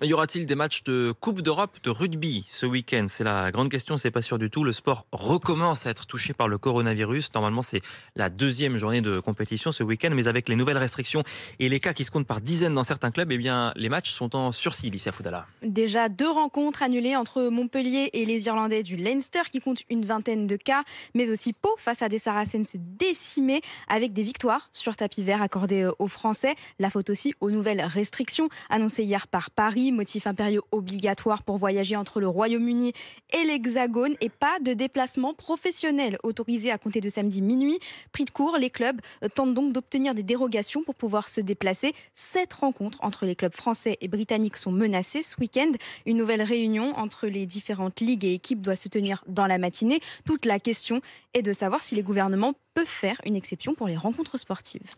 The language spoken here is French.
Y aura-t-il des matchs de Coupe d'Europe de rugby ce week-end C'est la grande question, c'est pas sûr du tout. Le sport recommence à être touché par le coronavirus. Normalement, c'est la deuxième journée de compétition ce week-end, mais avec les nouvelles restrictions et les cas qui se comptent par dizaines dans certains clubs, eh bien, les matchs sont en sursis, Lisa Foudala. Déjà deux rencontres annulées entre Montpellier et les Irlandais du Leinster, qui comptent une vingtaine de cas, mais aussi Pau face à des Saracens décimés, avec des victoires sur tapis vert accordées aux Français. La faute aussi aux nouvelles restrictions annoncées hier par Paris motif motifs obligatoire obligatoires pour voyager entre le Royaume-Uni et l'Hexagone et pas de déplacement professionnel autorisé à compter de samedi minuit. Prix de cours, les clubs euh, tentent donc d'obtenir des dérogations pour pouvoir se déplacer. Sept rencontres entre les clubs français et britanniques sont menacées ce week-end. Une nouvelle réunion entre les différentes ligues et équipes doit se tenir dans la matinée. Toute la question est de savoir si les gouvernements peuvent faire une exception pour les rencontres sportives.